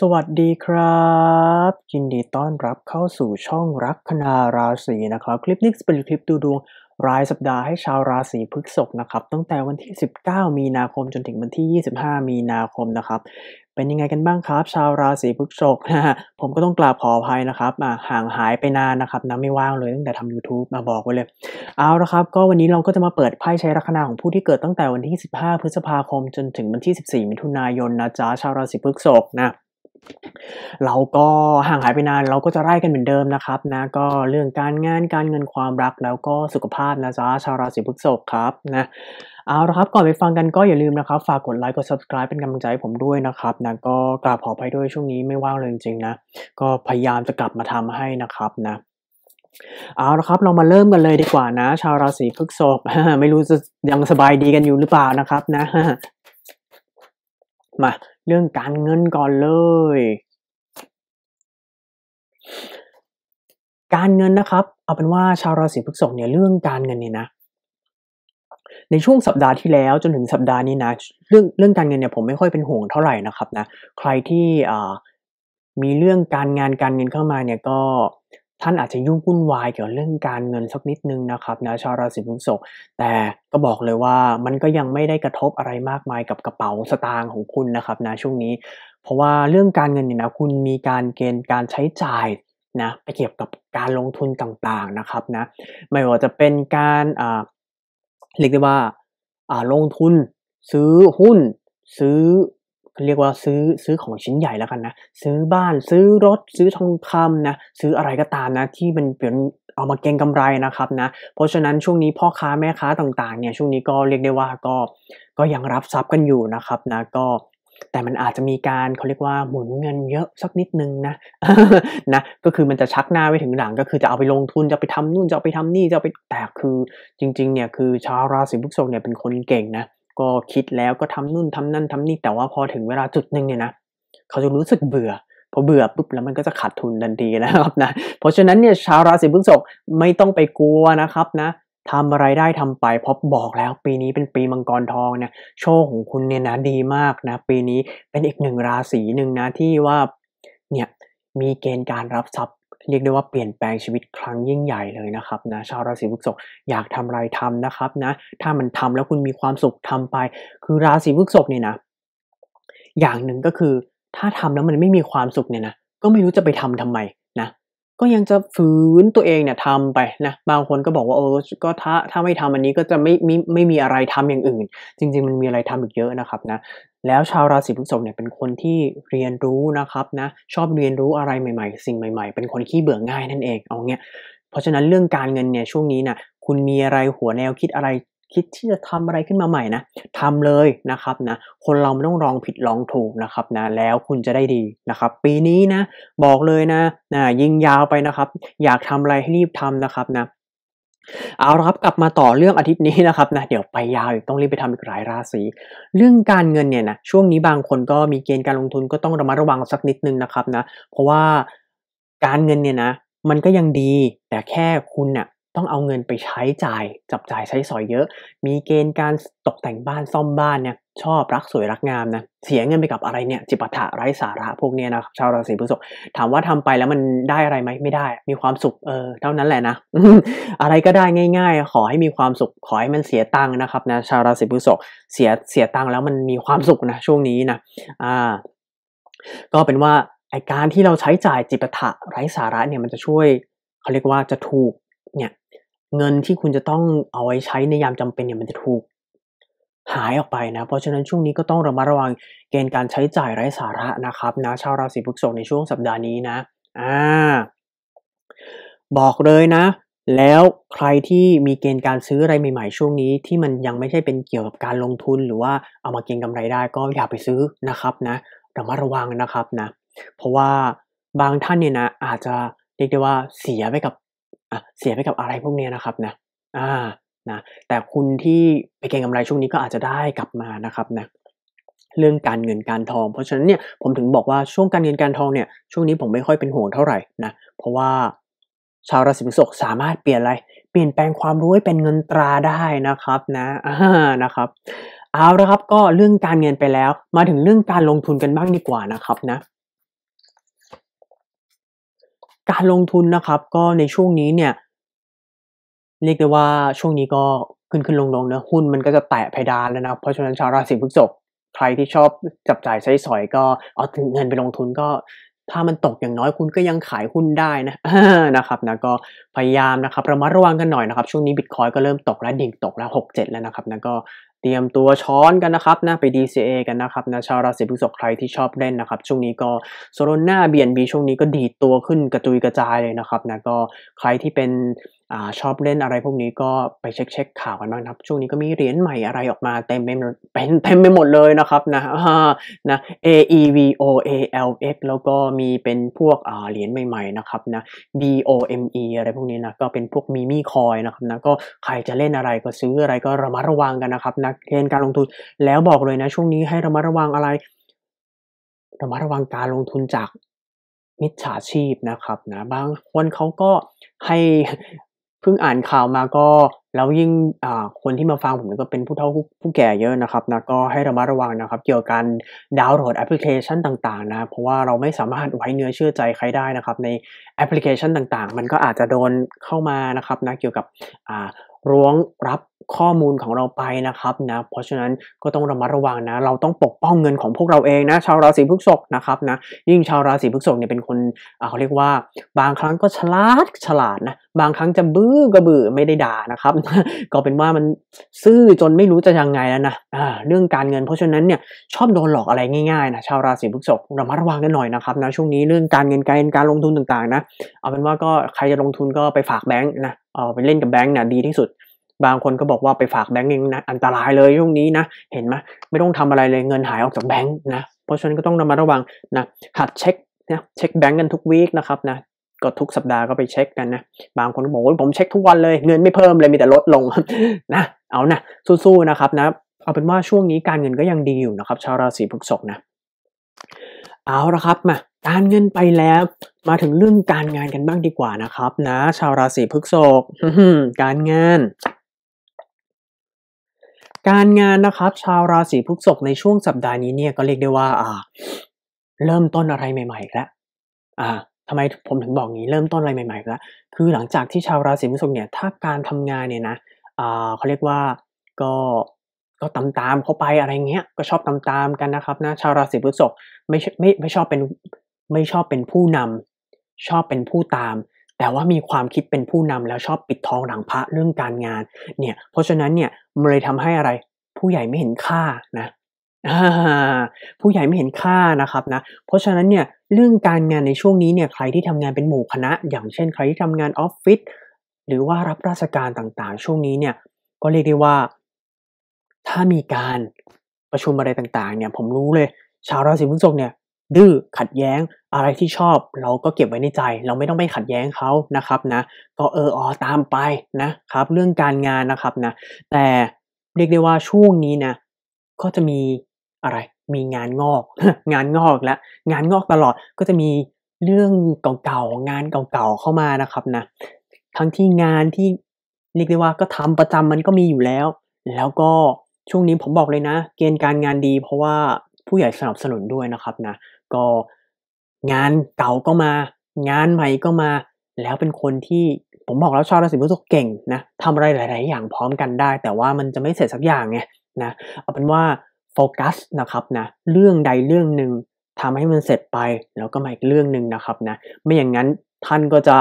สวัสดีครับ ยินดีต้อนรับเข้าสู่ช่องรักคณาราศีนะครับคลิปนี้เป็นคลิปดูดวงรายสัปดาห์ให้ชาวราศีพฤษภนะครับตั้งแต่วันที่ 19 มีนาคมจนถึงวันที่ 25 มีนาคมนะครับ เป็นยังไง กันบ้างครับชาวราศีพฤษภผมก็ต้องกราบขออภัยนะครับห่างหายไปนานนะครับนะไม่ว่างเลยตั้งแต่ทำ YouTube มาบอกไว้เลย เอาละครับ ก็วันนี้เราก็จะมาเปิดไพ่ใช้ลัคนาของผู้ที่เกิดตั้งแต่วันที่15พฤษภาคมจนถึงวันที่14มิถุนายนนะจ๊ะชาวราศีพฤษภนะเราก็ห่างหายไปนานเราก็จะไล่กันเหมือนเดิมนะครับ นะ ก็เรื่องการงาน การเงินความรักแล้วก็สุขภาพนะจ๊ะชาวราศีพฤษภครับ นะเอาละครับก่อนไปฟังกันก็อย่าลืมนะครับ ฝากกดไลค์กด subscribe เป็นกำลังใจให้ผมด้วยนะครับ นะ ก็กราบขอไปด้วยช่วงนี้ไม่ว่างเลยจริงๆนะก็พยายามจะกลับมาทำให้นะครับนะเอาละครับเรามาเริ่มกันเลยดีกว่านะ ชาวราศีพฤษภไม่รู้จะยังสบายดีกันอยู่หรือเปล่านะครับ นะมาเรื่องการเงินก่อนเลย การเงินนะครับเอาเป็นว่าชาวราศีพฤษภเนี่ยเรื่องการเงินเนี่ยนะ ในช่วงสัปดาห์ที่แล้วจนถึงสัปดาห์นี้นะ เรื่องเรื่องการเงินเนี่ย ผมไม่ค่อยเป็นห่วงเท่าไหร่นะครับนะ ใครที่มีเรื่องการงานการเงินเข้ามาเนี่ยก็ท่านอาจจะยุ่งวุ่นวายเกี่ยวเรื่องการเงินสักนิดนึงนะครับนะชาวราศีพฤษภแต่ก็บอกเลยว่ามันก็ยังไม่ได้กระทบอะไรมากมายกับกระเป๋าสตางค์ของคุณนะครับนะช่วงนี้ เพราะว่าเรื่องการเงินเนี่ยนะคุณมีการเกณฑ์การใช้จ่ายนะไปเกี่ยวกับการลงทุนต่างๆนะครับนะไม่ว่าจะเป็นการอ่าเรียกได้ว่าอ่าลงทุนซื้อหุ้น ซื้อเรียกว่าซื้อซื้อของชิ้นใหญ่แล้วกันนะ ซื้อบ้านซื้อรถซื้อทองคำนะซื้ออะไรก็ตามนะ ที่มันเป็นเอามาเก็งกำไรนะครับนะเพราะฉะนั้นช่วงนี้พ่อค้าแม่ค้าต่างๆเนี่ย ช่วงนี้ก็เรียกได้ว่าก็ก็ยังรับทรัพย์กันอยู่นะครับนะก็แต่มันอาจจะมีการเขาเรียกว่าหมุนเงินเยอะสักนิดนึงนะนะ ก็คือมันจะชักหน้าไปถึงหลัง ก็คือจะเอาไปลงทุนจะไปทำนู่นจะไปทำนี่จะไปแต่คือ จริงๆเนี่ยคือ ชาวราศีพฤษภเนี่ยเป็นคนเก่งนะก็คิดแล้วก็ทำนู่นทำนั่นทำนี่แต่ว่าพอถึงเวลาจุดหนึ่งเนี่ยนะเขาจะรู้สึกเบื่อพอเบื่อปุ๊บแล้วมันก็จะขาดทุนทันทีนะครับนะ เพราะฉะนั้นเนี่ยชาวราศีพฤษภไม่ต้องไปกลัวนะครับนะทำอะไรได้ทำไปพะบอกแล้ว ปีนี้เป็นปีมังกรทองเนี่ย โชคของคุณเนี่ยนะดีมากนะ ปีนี้เป็นอีกหนึ่งราศีหนึ่งนะที่ว่าเนี่ยมีเกณฑ์การรับทรัพย์เรียกได้ว่าเปลี่ยนแปลงชีวิตครั้งยิ่งใหญ่เลยนะครับนะชาวราศีพฤษภอยากทำอะไรทำนะครับนะ ถ้ามันทำแล้วคุณมีความสุขทำไป คือราศีพฤษภเนี่ยนะ อย่างหนึ่งก็คือถ้าทำแล้วมันไม่มีความสุขเนี่ยนะก็ไม่รู้จะไปทำทำไมนะก็ยังจะฝืนตัวเองเนี่ยทำไปนะ บางคนก็บอกว่าโอ้ก็ถ้าถ้าไม่ทำอันนี้ก็จะไม่ไม่ไม่มีอะไรทำอย่างอื่น จริง ๆ มันมีอะไรทำอีกเยอะนะครับนะแล้วชาวราศีพฤษภเนี่ยเป็นคนที่เรียนรู้นะครับนะ ชอบเรียนรู้อะไรใหม่ๆ สิ่งใหม่ๆ เป็นคนขี้เบื่อง่ายนั่นเองเอาเงี้ยเพราะฉะนั้นเรื่องการเงินเนี่ยช่วงนี้นะคุณมีอะไรหัวแนวคิดอะไรคิดที่จะทำอะไรขึ้นมาใหม่นะทำเลยนะครับนะคนเราไม่ต้องลองผิดลองถูกนะครับนะแล้วคุณจะได้ดีนะครับ ปีนี้นะ บอกเลยนะนะยิงยาวไปนะครับ อยากทำอะไรให้รีบทำนะครับนะเอาละครับกลับมาต่อเรื่องอาทิตย์นี้นะครับนะเดี๋ยวไปยาวอีกต้องรีบไปทำอีกหลายราศีเรื่องการเงินเนี่ยนะช่วงนี้บางคนก็มีเกณฑ์การลงทุนก็ต้องระมัดระวังสักนิดนึงนะครับนะเพราะว่าการเงินเนี่ยนะ มันก็ยังดีแต่แค่คุณนะ่ะต้องเอาเงินไปใช้จ่ายจับจ่ายใช้สอยเยอะ มีเกณฑ์การตกแต่งบ้านซ่อมบ้านเนี่ย ชอบรักสวยรักงามนะ เสียเงินไปกับอะไรเนี่ยจิปะถะไร้สาระพวกเนี้ยนะชาวราศีพฤษภถามว่าทำไปแล้วมันได้อะไรไหมไม่ได้ มีความสุขเออเท่านั้นแหละนะอะไรก็ได้ง่าย ๆ ขอให้มีความสุขขอให้มันเสียตังค์นะครับนะชาวราศีพฤษภเสียเสียตังค์แล้วมันมีความสุขนะช่วงนี้นะอ่า ก็เป็นว่าไอการที่เราใช้จ่ายจิปะถะไร้สาระเนี่ยมันจะช่วยเขาเรียกว่าจะถูกเนี่ยเงินที่คุณจะต้องเอาไว้ใช้ในยามจำเป็นเนี่ยมันจะถูกหายออกไปนะ เพราะฉะนั้นช่วงนี้ก็ต้องระมัดระวังเกณฑ์การใช้จ่ายไร้สาระนะครับนะชาวราศีพฤษภในช่วงสัปดาห์นี้นะอ่าบอกเลยนะ แล้วใครที่มีเกณฑ์การซื้ออะไรใหม่ ๆ ช่วงนี้ที่มันยังไม่ใช่เป็นเกี่ยวกับการลงทุน หรือว่าเอามาเก็งกำไรได้ก็อย่าไปซื้อนะครับนะระมัดระวังนะครับนะเพราะว่าบางท่านเนี่ยนะ อาจจะเรียกได้ว่าเสียไปกับเสียไปกับอะไรพวกนี้นะครับนะ อ่า นะ แต่คุณที่ไปเก็งกำไรช่วงนี้ก็อาจจะได้กลับมานะครับนะ เรื่องการเงินการทอง เพราะฉะนั้นเนี่ยผมถึงบอกว่าช่วงการเงินการทองเนี่ย ช่วงนี้ผมไม่ค่อยเป็นห่วงเท่าไหร่นะ เพราะว่าชาวราศีพฤษภสามารถเปลี่ยนอะไรเปลี่ยนแปลงความรู้ให้เป็นเงินตราได้นะครับ นะ อ่า นะครับ เอาละครับ ก็เรื่องการเงินไปแล้ว มาถึงเรื่องการลงทุนกันบ้างดีกว่านะครับนะการลงทุนนะครับก็ในช่วงนี้เนี่ยเรียกได้ว่าช่วงนี้ก็ขึ้นขึ้นลงลงนะ หุ้นมันก็จะแตะเพดานแล้วนะเพราะฉะนั้นชาวราศีพฤษภใครที่ชอบจับจ่ายใช้สอยก็เอาถึงเงินไปลงทุนก็ถ้ามันตกอย่างน้อยคุณก็ยังขายหุ้นได้นะนะครับนะก็พยายามนะครับระมัดระวังกันหน่อยนะครับ ช่วงนี้บิตคอยก็เริ่มตกแล้วดิ่ง ตกแล้ว6 7แล้วนะครับนะก็เตรียมตัวช้อนกันนะครับนะไป DCA กันนะครับนะชาวราศีพฤษภใครที่ชอบเล่นนะครับ ช่วงนี้ก็โซโลน่าเบียนบีช่วงนี้ก็ดีดตัวขึ้นกระจุยกระจายเลยนะครับนะก็ใครที่เป็นอชอบเล่นอะไรพวกนี้ก็ไปเช็คเช็คข่าวกันบ้างครับ ช่วงนี้ก็มีเหรียญใหม่อะไรออกมาเต็มไปเป็นเต็มไปหมดเลยนะครับ นะนะ A E V O A L X แล้วก็มีเป็นพวกเหรียญใหม่ๆนะครับนะ B O M E อะไรพวกนี้นะก็เป็นพวกมีมี่คอยนะครับนะก็ใครจะเล่นอะไรก็ซื้ออะไรก็ระมัดระวังกันนะครับนะเกณฑ์การลงทุนแล้วบอกเลยนะช่วงนี้ให้ระมัดระวังอะไรระมัดระวังการลงทุนจากมิจฉาชีพนะครับ นะบางคนเขาก็ให้เพิ่งอ่านข่าวมาก็แล้วยิ่งคนที่มาฟังผมก็เป็นผู้เฒ่าผู้แก่เยอะนะครับนะก็ให้ระมัดระวังนะครับเกี่ยวกับการดาวน์โหลดแอปพลิเคชันต่างๆนะ เพราะว่าเราไม่สามารถไว้เนื้อเชื่อใจใครได้นะครับ ในแอปพลิเคชันต่างๆ มันก็อาจจะโดนเข้ามานะครับนะ เกี่ยวกับร้วงรับข้อมูลของเราไปนะครับนะเพราะฉะนั้นก็ต้องระมัดระวังนะ เราต้องปกป้องเงินของพวกเราเองนะชาวราศีพฤษภนะครับนะยิ่งชาวราศีพฤษภเนี่ยเป็นคนเขาเรียกว่าบางครั้งก็ฉลาดฉลาดนะบางครั้งจะบื้อกระบือไม่ได้ด่านะครับ ก็เป็นว่ามันซื่อจนไม่รู้จะยังไงแล้วนะเรื่องการเงินเพราะฉะนั้นเนี่ยชอบโดนหลอกอะไรง่ายๆนะชาวราศีพฤษภระมัดระวังกันหน่อยนะครับนะช่วงนี้เรื่องการเงินการการลงทุนต่างๆนะเอาเป็นว่าก็ใครจะลงทุนก็ไปฝากแบงค์นะเอาไปเล่นกับแบงค์นะดีที่สุดบางคนก็บอกว่าไปฝากแบงก์เองนะอันตรายเลยช่วงนี้นะเห็นไหมไม่ต้องทำอะไรเลยเงินหายออกจากแบงก์นะเพราะฉะนั้นก็ต้องระมัดระวังนะหัดเช็ค นะเช็คแบงก์กันทุกวีคนะครับนะก็ทุกสัปดาห์ก็ไปเช็คกันนะบางคนบอกว่าผมเช็คทุกวันเลยเงินไม่เพิ่มเลยมีแต่ลดลงนะเอานะสู้ๆนะครับ นะเอาเป็นว่าช่วงนี้การเงินก็ยังดีอยู่นะครับ ชาวราศีพฤษภนะ เอาละครับมาการเงินไปแล้ว มาถึงเรื่องการงานกันบ้างดีกว่านะครับ นะ ชาวราศีพฤษภการงานการงานนะครับ ชาวราศีพฤษภในช่วงสัปดาห์นี้เนี่ยก็เรียกได้ว่า อ่า เริ่มต้นอะไรใหม่ๆแล้วอ่าทำไมผมถึงบอกงี้ เริ่มต้นอะไรใหม่ๆแล้วคือหลังจากที่ชาวราศีพฤษภเนี่ยถ้าการทำงานเนี่ยนะอ่าเขาเรียกว่าก็ก็ตามตามเข้าไปอะไรเงี้ย ก็ชอบตามตามกันนะครับนะชาวราศีพฤษภไม่ไม่ไม่ชอบเป็นไม่ชอบเป็นผู้นำ ชอบเป็นผู้ตามแต่ว่ามีความคิดเป็นผู้นำแล้วชอบปิดทองหลังพระเรื่องการงาน เนี่ยเพราะฉะนั้นเนี่ยมันเลยทำให้อะไร ผู้ใหญ่ไม่เห็นค่านะผู้ใหญ่ไม่เห็นค่านะครับนะ เพราะฉะนั้นเนี่ย เรื่องการงานในช่วงนี้เนี่ย ใครที่ทำงานเป็นหมู่คณะ อย่างเช่น ใครที่ทำงานออฟฟิศหรือว่ารับราชการต่างๆ ช่วงนี้เนี่ยก็เรียกได้ว่า ถ้ามีการประชุมอะไรต่าง ๆ เนี่ย ผมรู้เลยชาวราศีพฤษภเนี่ยดื้อขัดแย้งอะไรที่ชอบเราก็เก็บไว้ในใจ เราไม่ต้องไปขัดแย้งเขานะครับ นะก็เออออตามไปนะครับ เรื่องการงานนะครับนะแต่เรียกได้ว่าช่วงนี้นะก็จะมีอะไร มีงานงอก งานงอกและ งานงอกตลอดก็จะมีเรื่องเก่าๆงานเก่าๆเข้ามานะครับนะทั้งที่งานที่เรียกได้ว่าก็ทำประจำมันก็มีอยู่แล้ว แล้วก็ช่วงนี้ผมบอกเลยนะเกณฑ์การงานดี เพราะว่าผู้ใหญ่สนับสนุนด้วยนะครับนะก็ งานเก่าก็มา งานใหม่ก็มา แล้วเป็นคนที่ผมบอกแล้วชอบราศีพฤษภเก่งนะทำอะไรหลาย ๆ อย่างพร้อมกันได้ แต่ว่ามันจะไม่เสร็จสักอย่างไงนะ เอาเป็นว่าโฟกัสนะครับนะเรื่องใดเรื่องหนึ่งทำให้มันเสร็จไป แล้วก็มาอีกเรื่องหนึ่งนะครับนะไม่อย่างนั้นท่านก็จะ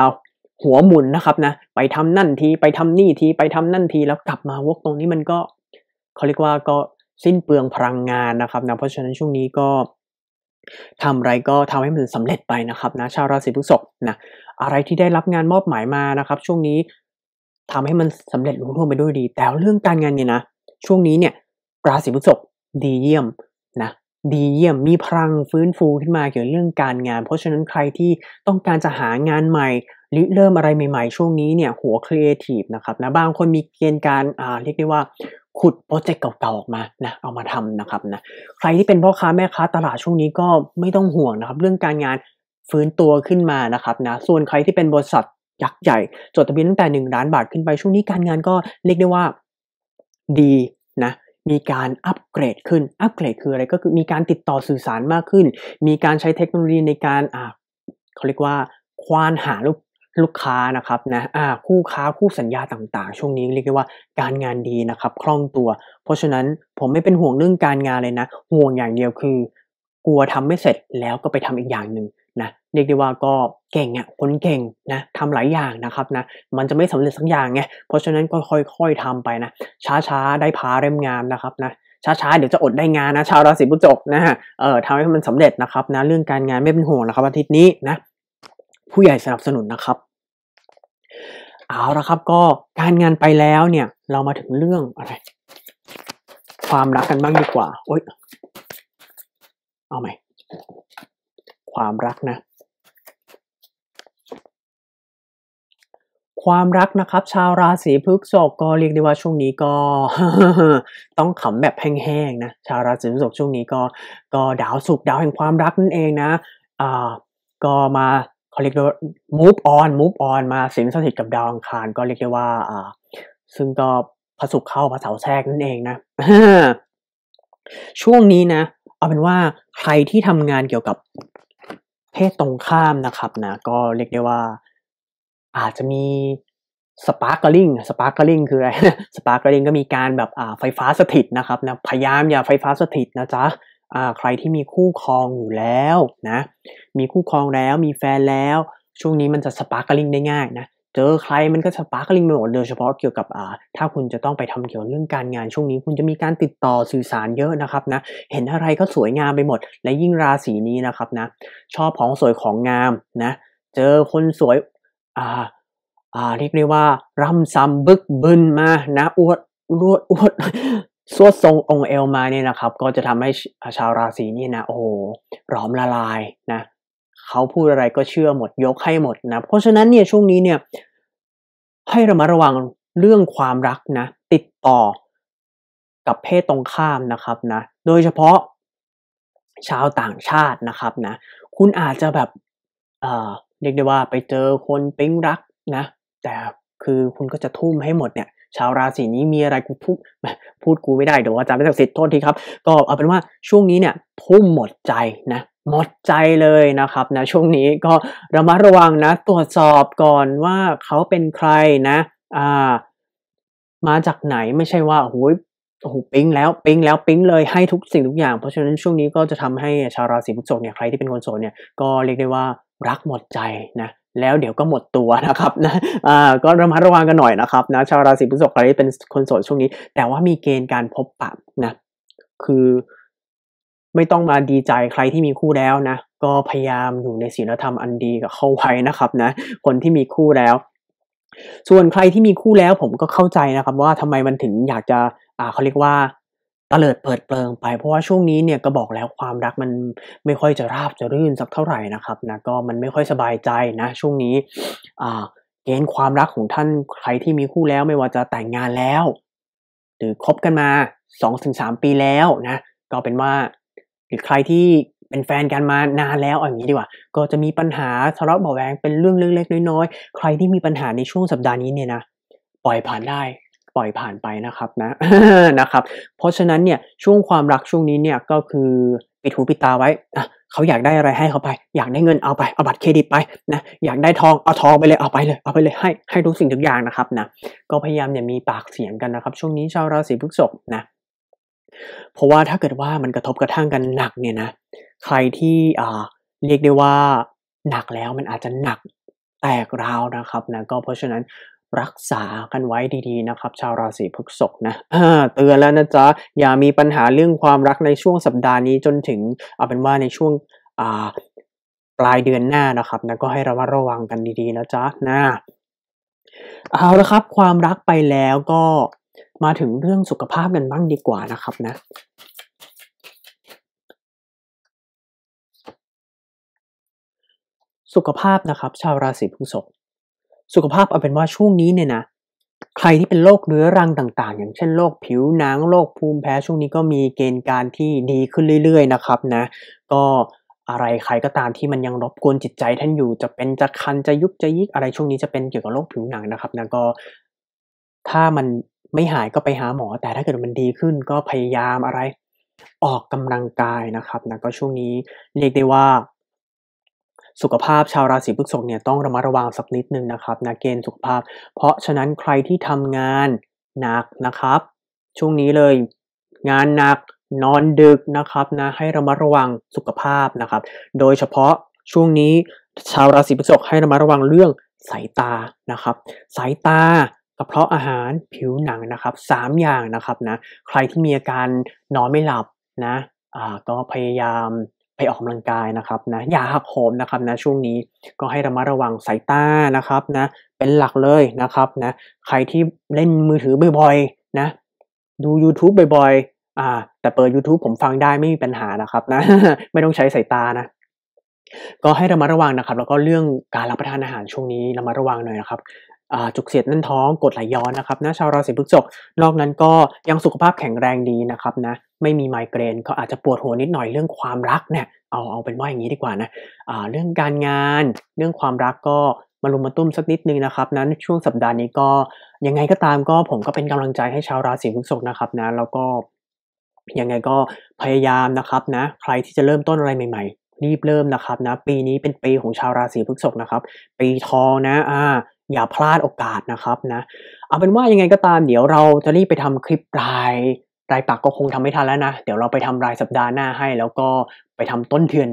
หัวหมุนนะครับนะไปทำนั่นที ไปทำนี่ที ไปทำนั่นทีแล้วกลับมาวกตรงนี้มันก็เขาเรียกว่าก็สิ้นเปลืองพลังงานนะครับนะเพราะฉะนั้นช่วงนี้ก็ทำอะไรก็ทำให้มันสำเร็จไปนะครับนะชาวราศีพฤษภนะ อะไรที่ได้รับงานมอบหมายมานะครับ ช่วงนี้ทำให้มันสำเร็จลุล่วงไปด้วยดี แต่เรื่องการงานเนี่ยนะช่วงนี้เนี่ยราศีพฤษภดีเยี่ยมนะดีเยี่ยมมีพลังฟื้นฟูขึ้นมาเกี่ยวเรื่องการงาน เพราะฉะนั้นใครที่ต้องการจะหางานใหม่หรือเริ่มอะไรใหม่ๆช่วงนี้เนี่ยหัวครีเอทีฟนะครับ นะบางคนมีเกณฑ์การอ่าเรียกได้ว่าขุดโปรเจกต์เก่าๆ ออกมานะเอามาทำนะครับนะ ใครที่เป็นพ่อค้าแม่ค้าตลาดช่วงนี้ก็ไม่ต้องห่วงนะครับ เรื่องการงานฟื้นตัวขึ้นมานะครับนะ ส่วนใครที่เป็นบริษัทยักษ์ใหญ่จดทะเบียนตั้งแต่1ล้านบาทขึ้นไปช่วงนี้การงานก็เรียกได้ว่าดีนะ มีการอัปเกรดขึ้นอัปเกรด คืออะไรก็คือมีการติดต่อสื่อสารมากขึ้น มีการใช้เทคโนโลยีในการอ่าเขาเรียกว่าควานหาลูกลูกค้านะครับนะคู่ค้าคู่สัญญาต่างๆ ช่วงนี้เรียกได้ว่าการงานดีนะครับ คล่องตัว เพราะฉะนั้นผมไม่เป็นห่วงเรื่องการงานเลยนะห่วงอย่างเดียวคือ กลัวทำไม่เสร็จแล้วก็ไปทำอีกอย่างหนึ่งนะเรียกได้ว่าก็เก่งอ่ะคนเก่งนะทำหลายอย่างนะครับนะมันจะไม่สำเร็จสักอย่างไงเพราะฉะนั้นก็ค่อยๆทำไปนะช้าๆได้พาเร่มงามนะครับนะช้าๆเดี๋ยวจะอดได้งานนะ ชาวราศีพฤษภนะฮะเออทำให้มันสำเร็จนะครับนะเรื่องการงานไม่เป็นห่วงนะครับอาทิตย์นี้นะผู้ใหญ่สนับสนุนนะครับเอาละครับก็การงานไปแล้วเนี่ยเรามาถึงเรื่องอะไรความรักกันบ้างดีกว่าโอ๊ยเอาไหมความรักนะ ความรักนะครับ ชาวราศีพฤษภก็เรียกได้ว่าช่วงนี้ก็ ต้องขำแบบแห้งๆนะ ชาวราศีพฤษภช่วงนี้ก็ก็ดาวสุกดาวแห่งความรักนั่นเองนะอ่าก็มาเขาเรียกว่า move on move on มาสิงสถิตกับดาวอังคารก็เรียกได้ว่า อ่า ซึ่งก็พระศุกร์เข้าพระเสาแทรกนั่นเองนะช่วงนี้นะ เอาเป็นว่าใครที่ทำงานเกี่ยวกับเพศตรงข้ามนะครับนะก็เรียกได้ว่า อาจจะมีสปาร์กลิงสปาร์กลิงคืออะไรสปาร์กลิงก็มีการแบบอ่าไฟฟ้าสถิตนะครับนะพยายามอย่าไฟฟ้าสถิตนะจ๊ะใครที่มีคู่ครองอยู่แล้วนะ มีคู่ครองแล้วมีแฟนแล้ว ช่วงนี้มันจะสปาร์กลิงได้ง่ายนะเจอใครมันก็สปาร์กลิงไปหมดโดยเฉพาะเกี่ยวกับอ่า ถ้าคุณจะต้องไปทำเกี่ยวเรื่องการงาน ช่วงนี้คุณจะมีการติดต่อสื่อสารเยอะนะครับนะเห็นอะไรก็สวยงามไปหมด และยิ่งราศีนี้นะครับนะ ชอบของสวยของงามนะ เจอคนสวยอ่าอ่าเรียกได้ว่าร่ำซ้ำบึกบึนมานะอวดรวดอวดสวดทรงองเอลมาเนี่ยนะครับ ก็จะทำให้ชาวราศีนี่นะโอ้ร้อมละลายนะเขาพูดอะไรก็เชื่อหมดยกให้หมดนะเพราะฉะนั้นเนี่ยช่วงนี้เนี่ย ให้ระมัดระวังเรื่องความรักนะติดต่อกับเพศตรงข้ามนะครับนะโดยเฉพาะชาวต่างชาตินะครับนะคุณอาจจะแบบเอ่อเรียกได้ว่าไปเจอคนปิ๊งรักนะแต่คือคุณก็จะทุ่มให้หมดเนี่ยชาวราศีนี้มีอะไรกูพูดพูดกูไม่ได้เดี๋ยวอาจารย์ไม่ศักดิ์สิทธิ์โทษทีครับก็เอาเป็นว่าช่วงนี้เนี่ยพุ่มหมดใจนะ หมดใจเลยนะครับนะช่วงนี้ก็ระมัดระวังนะ ตรวจสอบก่อนว่าเขาเป็นใครนะ อ่า มาจากไหนไม่ใช่ว่าโอ้ยโอ้โหปิ้งแล้วปิ้งแล้วปิ้งเลยให้ทุกสิ่งทุกอย่าง เพราะฉะนั้นช่วงนี้ก็จะทำให้ชาวราศีพฤษภเนี่ยใครที่เป็นคนโสดเนี่ยก็เรียกได้ว่ารักหมดใจนะแล้วเดี๋ยวก็หมดตัวนะครับ นะ อ่า ก็ระมัดระวังกันหน่อยนะครับนะชาวราศีพฤษภใครที่เป็นคนโสดช่วงนี้ แต่ว่ามีเกณฑ์การพบปะนะคือ ไม่ต้องมาดีใจใครที่มีคู่แล้วนะก็พยายามอยู่ในศีลธรรมอันดีกับเข้าไว้นะครับ นะ คนที่มีคู่แล้ว ส่วนใครที่มีคู่แล้ว ผมก็เข้าใจนะครับ ว่าทำไมมันถึงอยากจะ อ่าเขาเรียกว่าตะเลิดเปิดเปลิงไปเพราะว่าช่วงนี้เนี่ยก็บอกแล้วความรักมันไม่ค่อยจะราบจะรื่นสักเท่าไหร่นะครับนะก็มันไม่ค่อยสบายใจนะช่วงนี้เกณฑ์ความรักของท่านใครที่มีคู่แล้วไม่ว่าจะแต่งงานแล้ว หรือคบกันมา2-3 ปีแล้วนะก็เป็นว่าหรือใครที่เป็นแฟนกันมานานแล้วอย่างนี้ดีกว่า ก็จะมีปัญหาทะเลาะเบาแวงเป็นเรื่องเล็กๆน้อยๆ ใครที่มีปัญหาในช่วงสัปดาห์นี้เนี่ยนะปล่อยผ่านได้ปล่อยผ่านไปนะครับนะนะครับ เพราะฉะนั้นเนี่ย ช่วงความรักช่วงนี้เนี่ยก็คือปิดหูปิดตาไว้เขาอยากได้อะไรให้เขาไป อยากได้เงินเอาไปเอาบัตรเครดิตไปนะอยากได้ทองเอาทองไปเลยเอาไปเลย เอาไปเลยให้ ให้ทุกสิ่งทุกอย่างนะครับนะก็พยายามอย่ามีปากเสียงกันนะครับ ช่วงนี้ชาวราศีพฤษภนะเพราะว่าถ้าเกิดว่ามันกระทบกระทั่งกันหนักเนี่ยนะใครที่อ่า เรียกได้ว่าหนักแล้วมันอาจจะหนักแตกราวนะครับนะก็เพราะฉะนั้นรักษากันไว้ดีๆนะครับ ชาวราศีพฤษภนะเตือนแล้วนะจ๊ะอย่ามีปัญหาเรื่องความรักในช่วงสัปดาห์นี้จนถึงเอาเป็นว่าในช่วงปลายเดือนหน้านะครับนะก็ให้ระมัดระวังกันดีๆนะจ๊ะนะเอาละครับความรักไปแล้วก็มาถึงเรื่องสุขภาพกันบ้างดีกว่านะครับนะสุขภาพนะครับ ชาวราศีพฤษภสุขภาพเอาเป็นว่าช่วงนี้เนี่ยนะใครที่เป็นโรคเรื้อรังต่างๆ อย่างเช่นโรคผิวหนังโรคภูมิแพ้ ช่วงนี้ก็มีเกณฑ์การที่ดีขึ้นเรื่อยๆนะครับนะก็อะไรใครก็ตามที่มันยังรบกวนจิตใจท่านอยู่จะเป็นจะคันจะยุบจะยิกอะไรช่วงนี้จะเป็นเกี่ยวกับโรคผิวหนังนะครับนะก็ ถ้ามันไม่หายก็ไปหาหมอ แต่ถ้าเกิดมันดีขึ้น ก็พยายามอะไร ออกกำลังกายนะครับนะก็ช่วงนี้เรียกได้ว่าสุขภาพชาวราศีพฤษภเนี่ยต้องระมัดระวังสักนิดนึงนะครับนะเกณฑ์สุขภาพ เพราะฉะนั้นใครที่ทำงานหนักนะครับ ช่วงนี้เลย งานหนักนอนดึกนะครับนะให้ระมัดระวังสุขภาพนะครับ โดยเฉพาะช่วงนี้ชาวราศีพฤษภให้ระมัดระวังเรื่องสายตานะครับ สายตากระเพาะอาหารผิวหนังนะครับ 3 อย่างนะครับนะใครที่มีอาการนอนไม่หลับนะอ่าก็พยายามไปออกกำลังกายนะครับ นะอย่าหักโหมนะครับ นะ ช่วงนี้ก็ให้ระมัดระวังสายตานะครับนะเป็นหลักเลยนะครับ นะใครที่เล่นมือถือบ่อยๆนะ ดู YouTube บ่อยๆอ่า แต่เปิด YouTube ผมฟังได้ไม่มีปัญหานะครับ นะไม่ต้องใช้สายตานะ ก็ให้ระมัดระวังนะครับ แล้วก็เรื่องการรับประทานอาหารช่วงนี้ระมัดระวังหน่อยนะครับจุกเสียดนั่นท้องกดไหลย้อนนะครับนะชาวราศีพฤษภนอกนั้นก็ยังสุขภาพแข็งแรงดีนะครับนะ ไม่มีไมเกรนก็อาจจะปวดหัวนิดหน่อยเรื่องความรักเนี่ย เอาเอาเป็นว่าอย่างนี้ดีกว่านะะเรื่องการงานเรื่องความรักก็มาลุมมาตุ้มสักนิดนึงนะครับ นั้นช่วงสัปดาห์นี้ก็ยังไงก็ตามก็ ผมก็เป็นกำลังใจให้ชาวราศีพฤษภนะครับ นะ แล้วก็ยังไงก็พยายามนะครับนะ ใครที่จะเริ่มต้นอะไรใหม่ ๆรีบเริ่มนะครับนะ ปีนี้เป็นปีของชาวราศีพฤษภนะครับ ปีทองนะ อ่าอย่าพลาดโอกาสนะครับนะ เอาเป็นว่ายังไงก็ตามเดี๋ยวเราจะรีบไปทำคลิปราย รายปักก็คงทำไม่ทันแล้วนะเดี๋ยวเราไปทำรายสัปดาห์หน้าให้ แล้วก็ไปทำต้นเทือน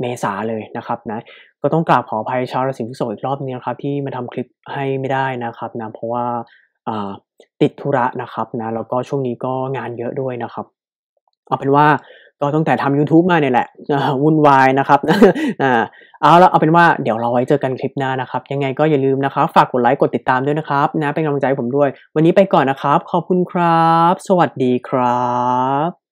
เมษาเลยนะครับ นะ ก็ต้องกราบขออภัยชาวราศีพฤษภอีกรอบนึงนะครับ ที่มาทำคลิปให้ไม่ได้นะครับนะ เพราะว่าติดธุระนะครับนะ แล้วก็ช่วงนี้ก็งานเยอะด้วยนะครับ เอาเป็นว่าก็ตั้งแต่ทำ YouTube มาเนี่ยแหละ วุ่นวายนะครับเอาละเอาเป็นว่าเดี๋ยวเราไว้เจอกันคลิปหน้านะครับ ยังไงก็อย่าลืมนะครับ ฝากกดไลค์กดติดตามด้วยนะครับ นะเป็นกำลังใจผมด้วย วันนี้ไปก่อนนะครับ ขอบคุณครับ สวัสดีครับ